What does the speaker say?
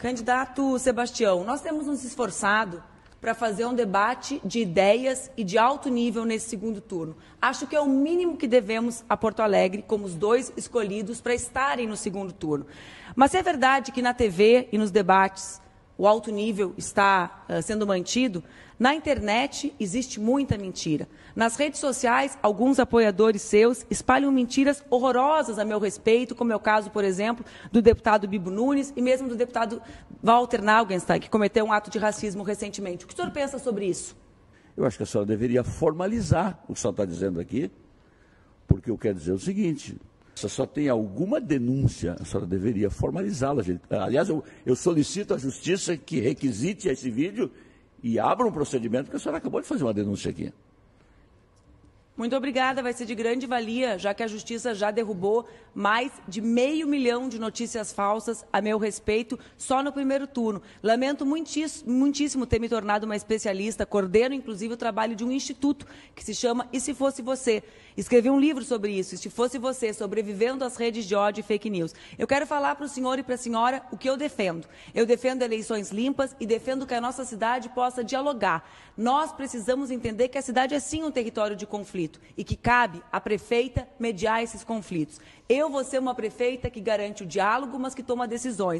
Candidato Sebastião, nós temos nos esforçado para fazer um debate de ideias e de alto nível nesse segundo turno. Acho que é o mínimo que devemos a Porto Alegre, como os dois escolhidos para estarem no segundo turno. Mas é verdade que na TV e nos debates o alto nível está uh, sendo mantido, na internet existe muita mentira. Nas redes sociais, alguns apoiadores seus espalham mentiras horrorosas a meu respeito, como é o caso, por exemplo, do deputado Bibo Nunes e mesmo do deputado Walter Naugenstein, que cometeu um ato de racismo recentemente. O que o senhor pensa sobre isso? Eu acho que a senhora deveria formalizar o que o senhor está dizendo aqui, porque eu quero dizer o seguinte: se só tem alguma denúncia, a senhora deveria formalizá-la, Aliás, eu, eu solicito à justiça que requisite esse vídeo e abra um procedimento, porque a senhora acabou de fazer uma denúncia aqui. Muito obrigada, vai ser de grande valia, já que a Justiça já derrubou mais de meio milhão de notícias falsas a meu respeito só no primeiro turno. Lamento muitíssimo ter me tornado uma especialista, coordeno inclusive o trabalho de um instituto que se chama E Se Fosse Você. Escrevi um livro sobre isso, E Se Fosse Você, sobrevivendo às redes de ódio e fake news. Eu quero falar para o senhor e para a senhora o que eu defendo. Eu defendo eleições limpas e defendo que a nossa cidade possa dialogar. Nós precisamos entender que a cidade é sim um território de conflito conflito e que cabe à prefeita mediar esses conflitos. Eu vou ser uma prefeita que garante o diálogo, mas que toma decisões.